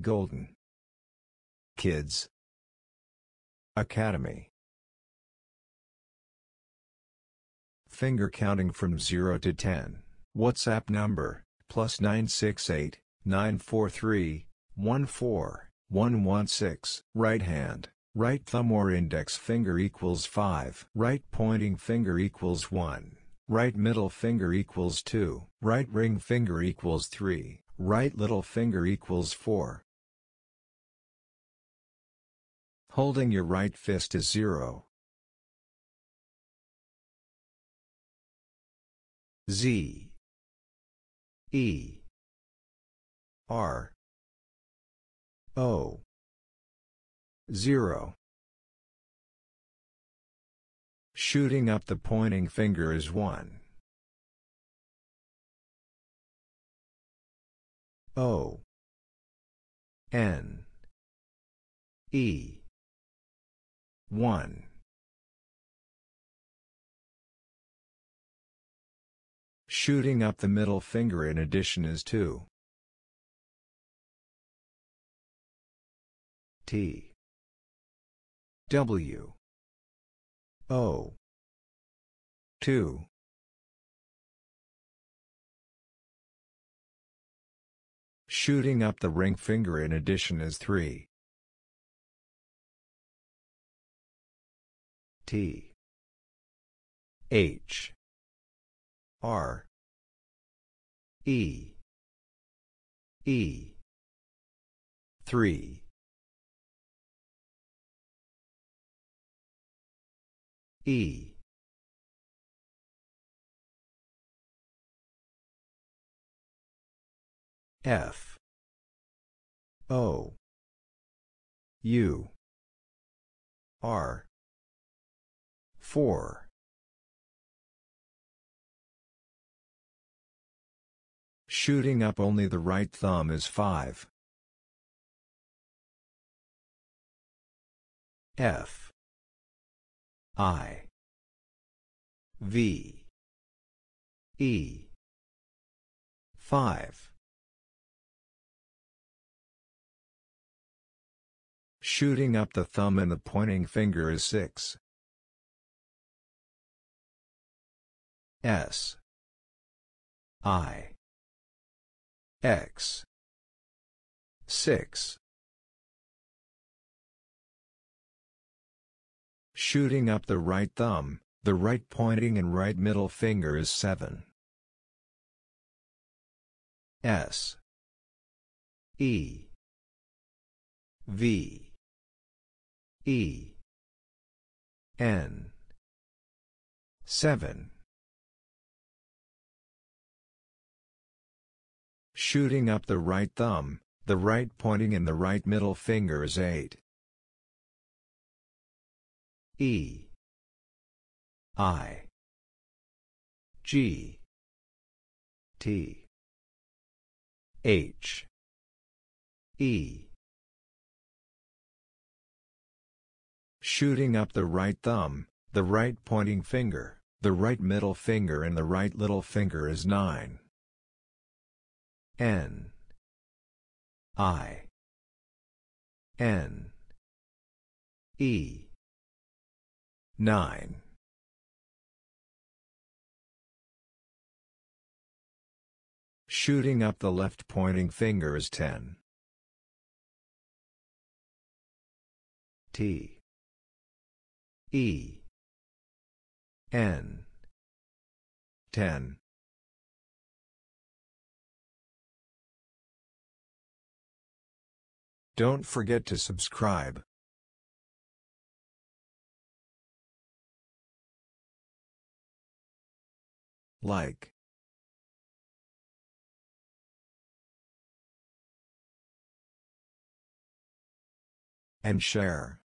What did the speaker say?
Golden. Kids. Academy. Finger counting from 0 to 10. WhatsApp number, plus 968, 943, 14116. Right hand, right thumb or index finger equals 5. Right pointing finger equals 1. Right middle finger equals 2. Right ring finger equals 3. Right little finger equals 4. Holding your right fist is 0. Z E R O 0 Shooting up the pointing finger is 1. O N E one. Shooting up the middle finger in addition is 2. T. W. O. 2. Shooting up the ring finger in addition is 3. T H R E E three E F O U R Four. Shooting up only the right thumb is 5. F. I. V. E. 5. Shooting up the thumb and the pointing finger is 6. S I X 6 Shooting up the right thumb, the right pointing and right middle finger is 7. S E V E N 7 Shooting up the right thumb, the right pointing and the right middle finger is 8. E I G T H E Shooting up the right thumb, the right pointing finger, the right middle finger and the right little finger is 9. N I N E 9 Shooting up the left pointing finger is 10 T E N 10 Don't forget to subscribe. Like. And share.